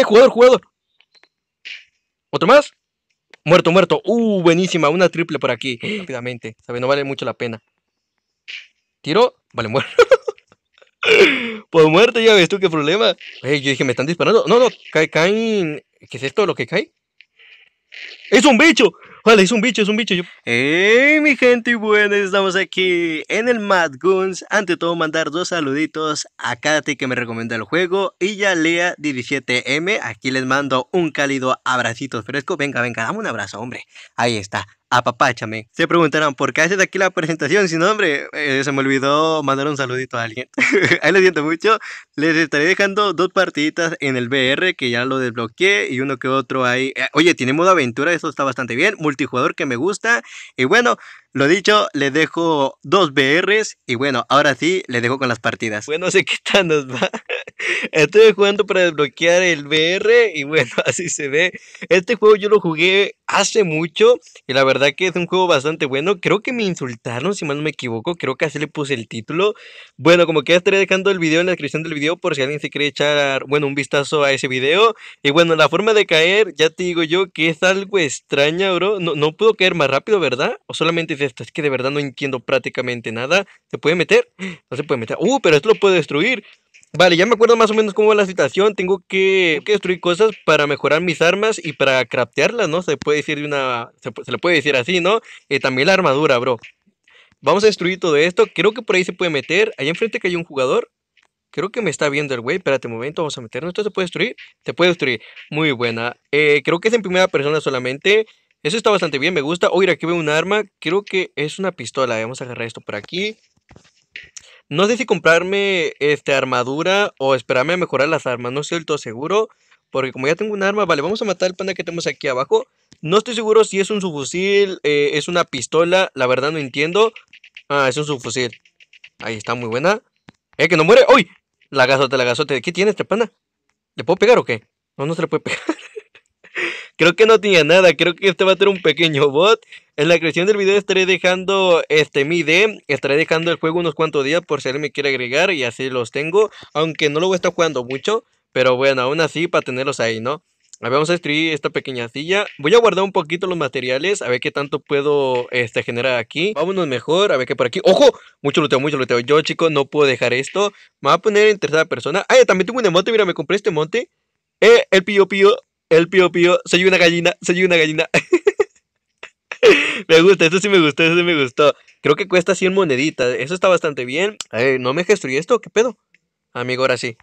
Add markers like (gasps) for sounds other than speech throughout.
¡Eh, jugador, jugador! ¿Otro más? Muerto, muerto. Uh, buenísima. Una triple por aquí. Rápidamente. ¿Sabe? No vale mucho la pena. Tiro. Vale, muerto. (laughs) pues muerto, ya ves tú qué problema. yo dije, me están disparando. No, no, caen. ¿Qué es esto lo que cae? ¡Es un bicho! Hola, es un bicho, es un bicho. Yo... ¡Hey, mi gente y buena! Estamos aquí en el Mad Guns. Ante todo, mandar dos saluditos a Katy que me recomienda el juego y ya Lea17M. Aquí les mando un cálido abracito fresco. Venga, venga, dame un abrazo, hombre. Ahí está apapáchame. Se preguntarán, ¿por qué haces aquí la presentación? sin nombre? Eh, se me olvidó mandar un saludito a alguien. (laughs) Ahí lo siento mucho. Les estaré dejando dos partiditas en el BR, que ya lo desbloqueé, y uno que otro ahí. Eh, oye, tiene modo aventura, eso está bastante bien. Multijugador que me gusta. Y bueno, lo dicho, le dejo dos BRs y bueno, ahora sí, le dejo con las partidas. Bueno, sé qué tal nos va. (laughs) Estoy jugando para desbloquear el BR y bueno, (laughs) así se ve. Este juego yo lo jugué hace mucho y la verdad que es un juego bastante bueno. Creo que me insultaron, si mal no me equivoco. Creo que así le puse el título. Bueno, como que ya estaré dejando el video en la descripción del video por si alguien se quiere echar, bueno, un vistazo a ese video. Y bueno, la forma de caer, ya te digo yo que es algo extraña, bro. No, puedo caer más rápido, ¿verdad? O solamente esto, es que de verdad no entiendo prácticamente nada. ¿Se puede meter? No se puede meter. Uh, pero esto lo puedo destruir. Vale, ya me acuerdo más o menos cómo va la situación. Tengo que, destruir cosas para mejorar mis armas y para craftearlas, ¿no? Se puede decir de una. Se, le puede decir así, ¿no? Eh, también la armadura, bro. Vamos a destruir todo esto. Creo que por ahí se puede meter. Allá enfrente que hay un jugador. Creo que me está viendo el güey. Espérate un momento, vamos a meternos. ¿Esto se puede destruir? Se puede destruir. Muy buena. Eh, creo que es en primera persona solamente. Eso está bastante bien, me gusta. Oye, aquí veo un arma. Creo que es una pistola. Vamos a agarrar esto por aquí. No sé si comprarme este, armadura o esperarme a mejorar las armas. No estoy del todo seguro. Porque como ya tengo un arma, vale, vamos a matar el panda que tenemos aquí abajo. No estoy seguro si es un subfusil, eh, es una pistola. La verdad no entiendo. Ah, es un subfusil. Ahí está, muy buena. ¡Eh, que no muere! ¡Uy! La gasote, la gasote. ¿Qué tiene este panda? ¿Le puedo pegar o qué? No, no se le puede pegar. (laughs) Creo que no tenía nada, creo que este va a ser un pequeño bot. En la creación del video estaré dejando este mi ID, estaré dejando el juego unos cuantos días por si alguien me quiere agregar y así los tengo. Aunque no lo voy a estar jugando mucho, pero bueno, aún así para tenerlos ahí, ¿no? A ver, vamos a destruir esta pequeña silla. Voy a guardar un poquito los materiales, a ver qué tanto puedo este, generar aquí. Vámonos mejor, a ver qué por aquí. ¡Ojo! Mucho luteo, mucho luteo. Yo, chicos, no puedo dejar esto. Me voy a poner en tercera persona. ¡Ah, también tengo un emote! Mira, me compré este emote Eh, el pillo pillo. El pío pío, soy una gallina, soy una gallina. (laughs) me gusta, Esto sí me gustó, eso sí me gustó. Creo que cuesta 100 moneditas, eso está bastante bien. Ay, no me gesturé esto, ¿qué pedo? Amigo, ahora sí.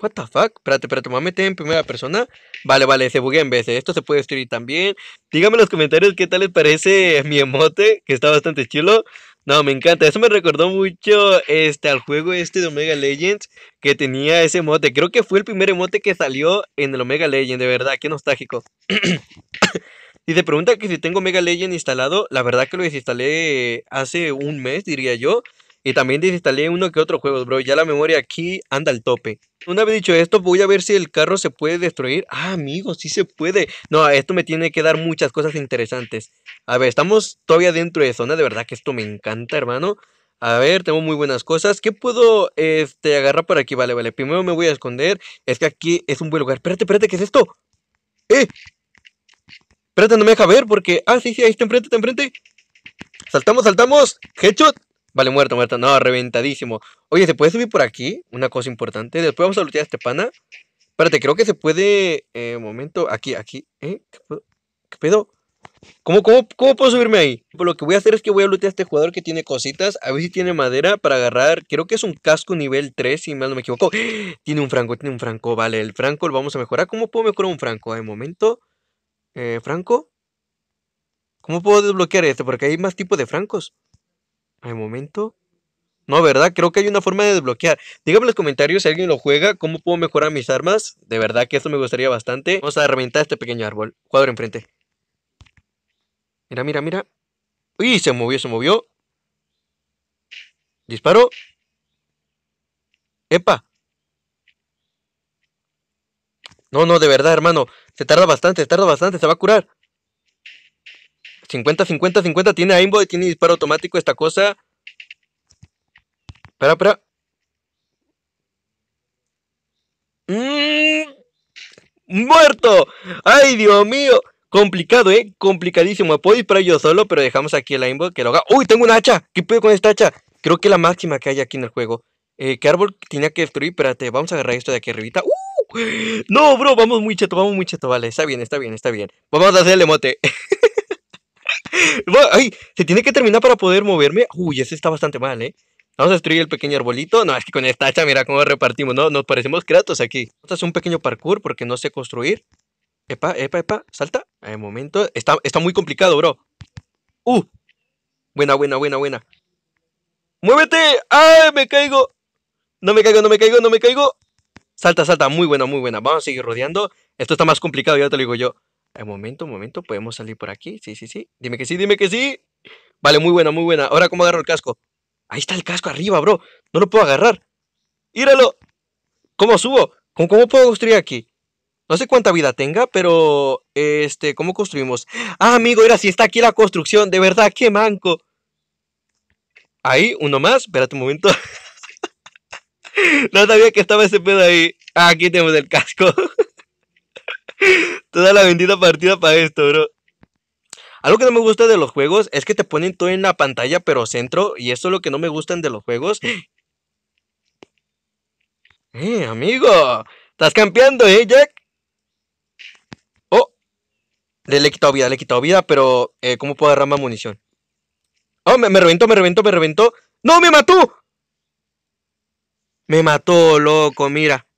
What the fuck? Espérate, espérate, me voy en primera persona. Vale, vale, se buguea en de Esto se puede destruir también. Díganme en los comentarios qué tal les parece mi emote, que está bastante chulo no, me encanta. Eso me recordó mucho este, al juego este de Omega Legends que tenía ese emote. Creo que fue el primer emote que salió en el Omega Legend, de verdad, qué nostálgico. (clears throat) y te pregunta que si tengo Omega Legend instalado, la verdad que lo desinstalé hace un mes, diría yo. Y también desinstalé uno que otro juego, bro. Ya la memoria aquí anda al tope. Una vez dicho esto, voy a ver si el carro se puede destruir. Ah, amigo, sí se puede. No, esto me tiene que dar muchas cosas interesantes. A ver, estamos todavía dentro de zona. De verdad que esto me encanta, hermano. A ver, tengo muy buenas cosas. ¿Qué puedo este, agarrar por aquí? Vale, vale. Primero me voy a esconder. Es que aquí es un buen lugar. Espérate, espérate, ¿qué es esto? ¡Eh! Espérate, no me deja ver porque... Ah, sí, sí, ahí está enfrente, está enfrente. Saltamos, saltamos. Headshot. Vale, muerto, muerto. No, reventadísimo. Oye, ¿se puede subir por aquí? Una cosa importante. Después vamos a lootear a este pana. Espérate, creo que se puede... Eh, un momento, aquí, aquí. ¿Eh? ¿Qué, pedo? ¿Cómo, cómo, cómo puedo subirme ahí? Pues lo que voy a hacer es que voy a lootear a este jugador que tiene cositas. A ver si tiene madera para agarrar. Creo que es un casco nivel 3, si mal no me equivoco. (gasps) Tiene un franco, tiene un franco. Vale, el franco lo vamos a mejorar. ¿Cómo puedo mejorar un franco? De momento. Eh, ¿Franco? ¿Cómo puedo desbloquear esto? Porque hay más tipos de francos. Al momento. No, ¿verdad? Creo que hay una forma de desbloquear. Díganme en los comentarios si alguien lo juega, cómo puedo mejorar mis armas. De verdad que esto me gustaría bastante. Vamos a reventar este pequeño árbol. Cuadro enfrente. Mira, mira, mira. Uy, se movió, se movió. Disparo. ¡Epa! No, no, de verdad, hermano. Se tarda bastante, se tarda bastante, se va a curar. 50, 50, 50. Tiene aimbot, tiene disparo automático esta cosa. Espera, espera. Mm, ¡Muerto! ¡Ay, Dios mío! Complicado, ¿eh? Complicadísimo. Puedo disparar yo solo, pero dejamos aquí el aimbot que lo haga. ¡Uy, tengo una hacha! ¿Qué puedo con esta hacha? Creo que la máxima que hay aquí en el juego. Eh, ¿Qué árbol tenía que destruir? Espérate, vamos a agarrar esto de aquí arribita. ¡Uh! No, bro, vamos muy cheto, vamos muy cheto, vale. Está bien, está bien, está bien. Vamos a hacer el emote. (laughs) (laughs) se tiene que terminar para poder moverme. Uy, ese está bastante mal, ¿eh? Vamos a destruir el pequeño arbolito. No, es que con esta hacha, mira cómo repartimos, ¿no? Nos parecemos Kratos aquí. a es un pequeño parkour porque no sé construir. Epa, epa, epa, salta. De eh, momento. Está, está muy complicado, bro. Uh. Buena, buena, buena, buena. ¡Muévete! ¡Ay, me caigo! No me caigo, no me caigo, no me caigo. Salta, salta. Muy buena, muy buena. Vamos a seguir rodeando. Esto está más complicado, ya te lo digo yo. Un momento, un momento, podemos salir por aquí. Sí, sí, sí. Dime que sí, dime que sí. Vale, muy buena, muy buena. Ahora, ¿cómo agarro el casco? Ahí está el casco arriba, bro. No lo puedo agarrar. ¡Íralo! ¿Cómo subo? ¿Cómo, puedo construir aquí? No sé cuánta vida tenga, pero... Este, ¿cómo construimos? Ah, amigo, mira, si está aquí la construcción. De verdad, qué manco. Ahí, uno más. Espérate un momento. (laughs) no sabía que estaba ese pedo ahí. Ah, aquí tenemos el casco. (laughs) Toda la bendita partida para esto, bro. Algo que no me gusta de los juegos es que te ponen todo en la pantalla, pero centro. Y eso es lo que no me gustan de los juegos. (gasps) Eh, amigo. Estás campeando, ¿eh, Jack? Oh. Le, he quitado vida, le he quitado vida, pero... Eh, ¿Cómo puedo agarrar más munición? Oh, me reventó, me reventó, me reventó. ¡No, me mató! Me mató, loco, mira.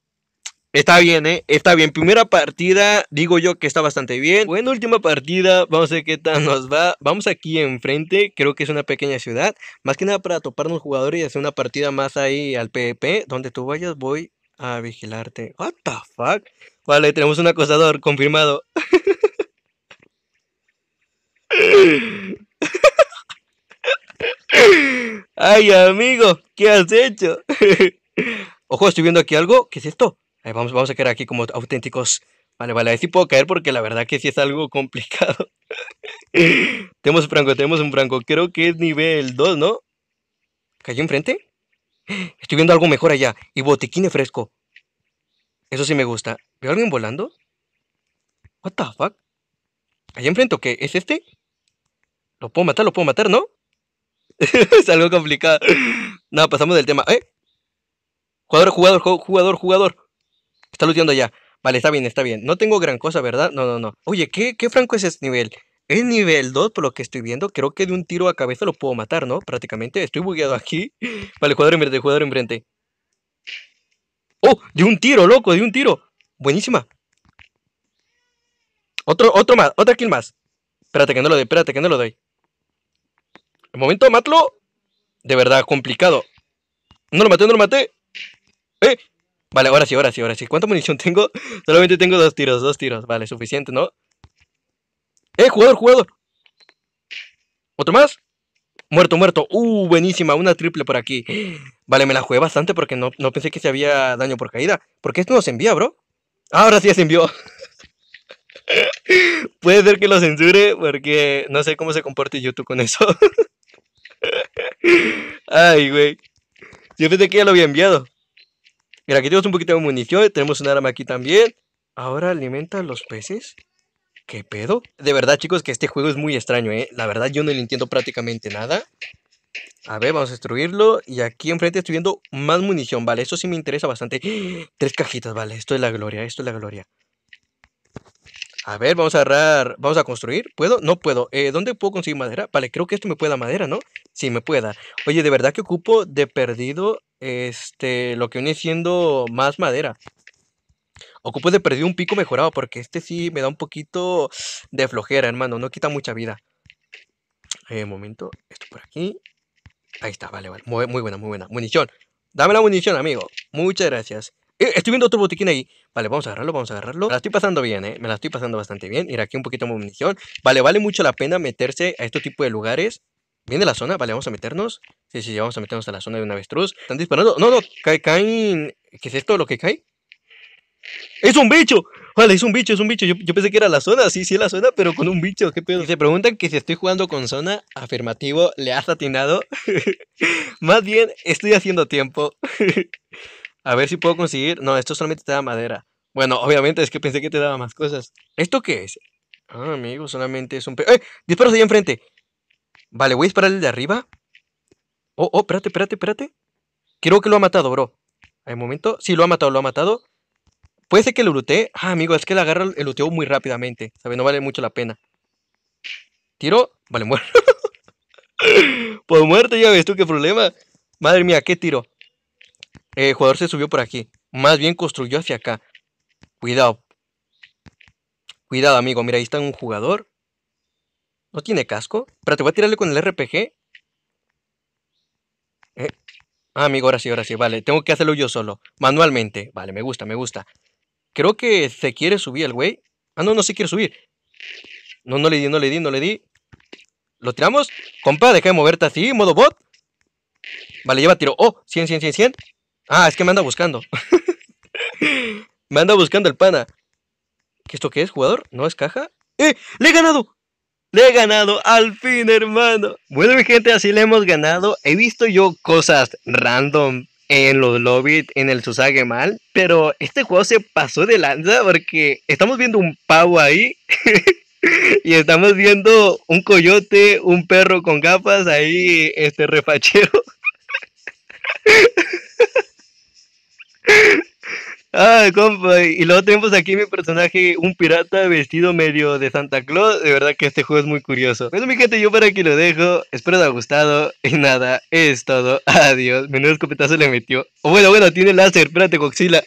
Está bien, ¿eh? Está bien. Primera partida, digo yo que está bastante bien. Bueno, última partida, vamos a ver qué tal nos va. Vamos aquí enfrente, creo que es una pequeña ciudad. Más que nada para toparnos jugadores y hacer una partida más ahí al PvP. Donde tú vayas, voy a vigilarte. What the fuck? Vale, tenemos un acosador, confirmado. (laughs) Ay, amigo, ¿qué has hecho? (laughs) Ojo, estoy viendo aquí algo. ¿Qué es esto? vamos, a quedar aquí como auténticos. Vale, vale, ahí sí puedo caer porque la verdad que sí es algo complicado. (laughs) tenemos un franco, tenemos un franco. Creo que es nivel 2, ¿no? ¿Cayó enfrente? Estoy viendo algo mejor allá. Y botiquín fresco. Eso sí me gusta. ¿Veo a alguien volando? What the fuck? ¿Allá enfrente o qué? ¿Es este? ¿Lo puedo matar? ¿Lo puedo matar, no? (laughs) es algo complicado. no, pasamos del tema. ¿Eh? Jugador, jugador, jugador, jugador está ya. Vale, está bien, está bien. No tengo gran cosa, ¿verdad? No, no, no. Oye, ¿qué, qué franco es este nivel? Es nivel 2, por lo que estoy viendo. Creo que de un tiro a cabeza lo puedo matar, ¿no? Prácticamente. Estoy bugueado aquí. (laughs) Vale, jugador enfrente, jugador enfrente. ¡Oh! De un tiro, loco, de un tiro. Buenísima. Otro, otro más, otra kill más. Espérate que no lo doy, espérate que no lo doy. El momento, matlo. De verdad, complicado. No lo maté, no lo maté. ¡Eh! Vale, ahora sí, ahora sí, ahora sí. ¿Cuánta munición tengo? (laughs) Solamente tengo dos tiros, dos tiros. Vale, suficiente, ¿no? ¡Eh, jugador, jugador! ¿Otro más? Muerto, muerto. Uh, buenísima, una triple por aquí. (gasps) Vale, me la jugué bastante porque no, pensé que se había daño por caída. ¿Por qué esto no se envía, bro? Ahora sí se envió. (laughs) Puede ser que lo censure porque no sé cómo se comporte YouTube con eso. (laughs) Ay, güey. Yo pensé que ya lo había enviado. Mira, aquí tenemos un poquito de munición. Tenemos un arma aquí también. Ahora alimenta a los peces. ¿Qué pedo? De verdad, chicos, que este juego es muy extraño, ¿eh? La verdad, yo no le entiendo prácticamente nada. A ver, vamos a destruirlo. Y aquí enfrente estoy viendo más munición, ¿vale? Eso sí me interesa bastante. (gasps) Tres cajitas, ¿vale? Esto es la gloria, esto es la gloria. A ver, vamos a agarrar, vamos a construir. ¿Puedo? No puedo. Eh, ¿Dónde puedo conseguir madera? Vale, creo que esto me pueda madera, ¿no? Sí, me pueda. Oye, de verdad que ocupo de perdido este, lo que viene siendo más madera. Ocupo de perdido un pico mejorado porque este sí me da un poquito de flojera, hermano. No quita mucha vida. Eh, momento, esto por aquí. Ahí está, vale, vale. Muy, buena, muy buena. Munición. Dame la munición, amigo. Muchas gracias. Eh, estoy viendo otro botiquín ahí. Vale, vamos a agarrarlo, vamos a agarrarlo. Me la estoy pasando bien, ¿eh? Me la estoy pasando bastante bien. Ir aquí un poquito de munición. Vale, vale mucho la pena meterse a este tipo de lugares. Viene la zona, vale, vamos a meternos. Sí, sí, vamos a meternos a la zona de un avestruz. Están disparando. No, no, caen. ¿Qué es esto lo que cae? ¡Es un bicho! Vale, es un bicho, es un bicho. Yo, pensé que era la zona, sí, sí, es la zona, pero con un bicho, qué pedo. se preguntan que si estoy jugando con zona, afirmativo, le has atinado. (laughs) Más bien, estoy haciendo tiempo. (laughs) A ver si puedo conseguir. No, esto solamente te da madera. Bueno, obviamente es que pensé que te daba más cosas. ¿Esto qué es? Ah, amigo, solamente es un pe. ¡Eh! ¡Disparos allá enfrente! Vale, voy a disparar el de arriba. Oh, oh, espérate, espérate, espérate. Creo que lo ha matado, bro. Hay un momento. Sí, lo ha matado, lo ha matado. Puede ser que lo looté. Ah, amigo, es que la agarra el luteó muy rápidamente. ¿Sabes? No vale mucho la pena. Tiro. Vale, (laughs) muerto. pues muerto, ya ves tú qué problema. Madre mía, qué tiro. El jugador se subió por aquí. Más bien construyó hacia acá. Cuidado. Cuidado, amigo. Mira, ahí está un jugador. ¿No tiene casco? Pero te voy a tirarle con el RPG. Eh. Ah, amigo, ahora sí, ahora sí. Vale, tengo que hacerlo yo solo. Manualmente. Vale, me gusta, me gusta. Creo que se quiere subir el güey. Ah, no, no se quiere subir. No, no le di, no le di, no le di. ¿Lo tiramos? Compa, deja de moverte así, modo bot. Vale, lleva tiro. Oh, 100, 100, 100, 100. Ah, es que me anda buscando. (laughs) me anda buscando el pana. ¿Qué esto qué es, jugador? ¿No es caja? ¡Eh! ¡Le he ganado! Le he ganado al fin, hermano. Bueno, mi gente, así le hemos ganado. He visto yo cosas random en los lobbies, en el Susage mal, pero este juego se pasó de lanza porque estamos viendo un pavo ahí (laughs) y estamos viendo un coyote, un perro con gafas ahí, este refachero. (laughs) Ah, compa, y luego tenemos aquí mi personaje, un pirata vestido medio de Santa Claus. De verdad que este juego es muy curioso. Bueno, mi gente, yo para aquí lo dejo. Espero te haya gustado. Y nada, es todo. Adiós. Menudo escopetazo le metió. bueno, bueno, tiene láser. Espérate, coxila.